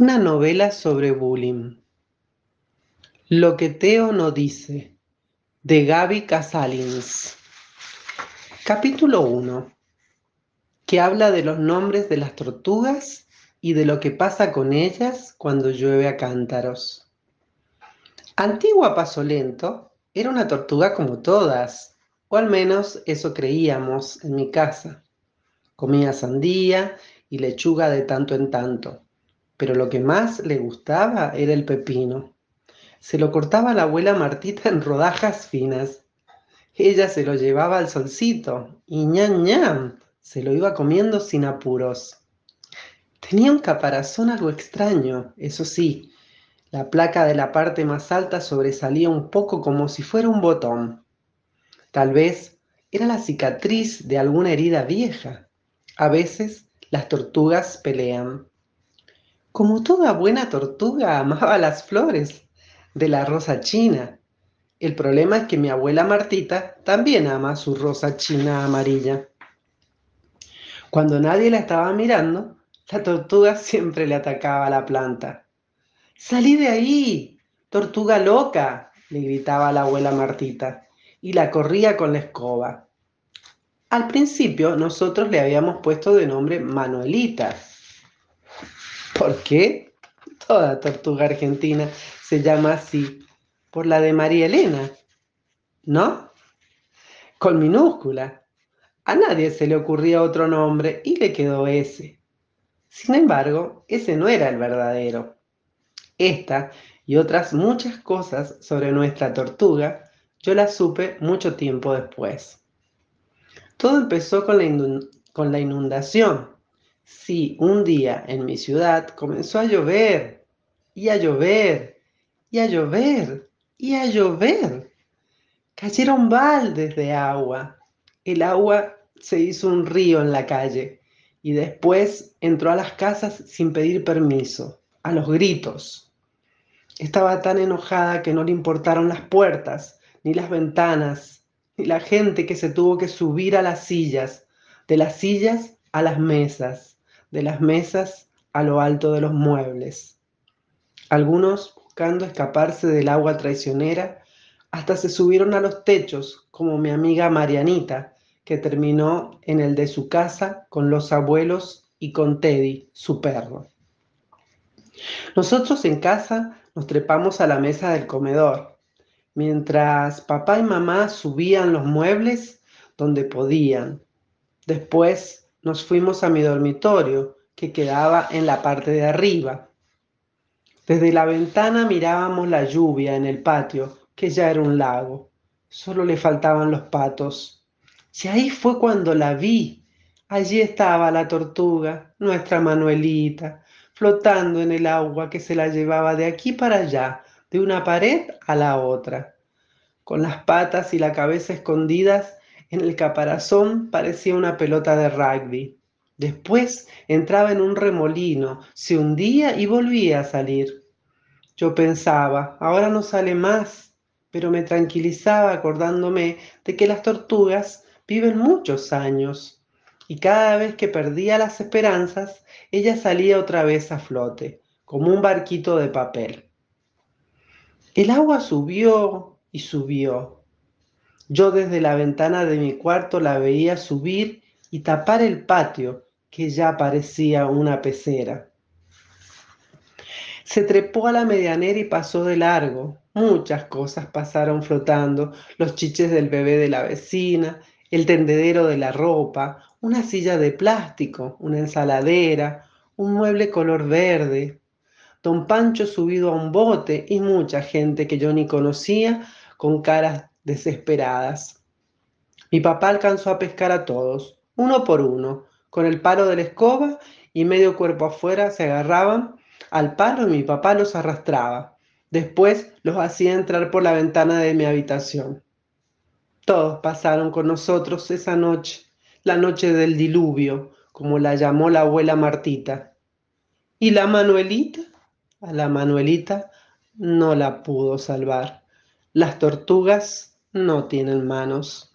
Una novela sobre bullying. Lo que Teo no dice, de Gaby Casalins. Capítulo 1, que habla de los nombres de las tortugas y de lo que pasa con ellas cuando llueve a cántaros. Antigua Pasolento era una tortuga como todas, o al menos eso creíamos en mi casa. Comía sandía y lechuga de tanto en tanto pero lo que más le gustaba era el pepino. Se lo cortaba la abuela Martita en rodajas finas. Ella se lo llevaba al solcito y ñam ñam se lo iba comiendo sin apuros. Tenía un caparazón algo extraño, eso sí. La placa de la parte más alta sobresalía un poco como si fuera un botón. Tal vez era la cicatriz de alguna herida vieja. A veces las tortugas pelean. Como toda buena tortuga amaba las flores de la rosa china. El problema es que mi abuela Martita también ama su rosa china amarilla. Cuando nadie la estaba mirando, la tortuga siempre le atacaba a la planta. Salí de ahí, tortuga loca, le gritaba la abuela Martita, y la corría con la escoba. Al principio nosotros le habíamos puesto de nombre Manuelita, ¿Por qué? Toda tortuga argentina se llama así por la de María Elena, ¿no? Con minúscula. A nadie se le ocurría otro nombre y le quedó ese. Sin embargo, ese no era el verdadero. Esta y otras muchas cosas sobre nuestra tortuga yo las supe mucho tiempo después. Todo empezó con la, con la inundación Sí, un día en mi ciudad comenzó a llover y a llover y a llover y a llover. Cayeron baldes de agua. El agua se hizo un río en la calle y después entró a las casas sin pedir permiso, a los gritos. Estaba tan enojada que no le importaron las puertas, ni las ventanas, ni la gente que se tuvo que subir a las sillas, de las sillas a las mesas de las mesas a lo alto de los muebles. Algunos, buscando escaparse del agua traicionera, hasta se subieron a los techos, como mi amiga Marianita, que terminó en el de su casa con los abuelos y con Teddy, su perro. Nosotros en casa nos trepamos a la mesa del comedor, mientras papá y mamá subían los muebles donde podían. Después nos fuimos a mi dormitorio, que quedaba en la parte de arriba. Desde la ventana mirábamos la lluvia en el patio, que ya era un lago. Solo le faltaban los patos. Y ahí fue cuando la vi. Allí estaba la tortuga, nuestra Manuelita, flotando en el agua que se la llevaba de aquí para allá, de una pared a la otra. Con las patas y la cabeza escondidas, en el caparazón parecía una pelota de rugby. Después entraba en un remolino, se hundía y volvía a salir. Yo pensaba, ahora no sale más, pero me tranquilizaba acordándome de que las tortugas viven muchos años, y cada vez que perdía las esperanzas, ella salía otra vez a flote, como un barquito de papel. El agua subió y subió, yo desde la ventana de mi cuarto la veía subir y tapar el patio, que ya parecía una pecera. Se trepó a la medianera y pasó de largo. Muchas cosas pasaron flotando, los chiches del bebé de la vecina, el tendedero de la ropa, una silla de plástico, una ensaladera, un mueble color verde, don Pancho subido a un bote y mucha gente que yo ni conocía, con caras desesperadas. Mi papá alcanzó a pescar a todos, uno por uno, con el palo de la escoba y medio cuerpo afuera se agarraban al palo y mi papá los arrastraba. Después los hacía entrar por la ventana de mi habitación. Todos pasaron con nosotros esa noche, la noche del diluvio, como la llamó la abuela Martita. ¿Y la Manuelita? A la Manuelita no la pudo salvar. Las tortugas no tienen manos.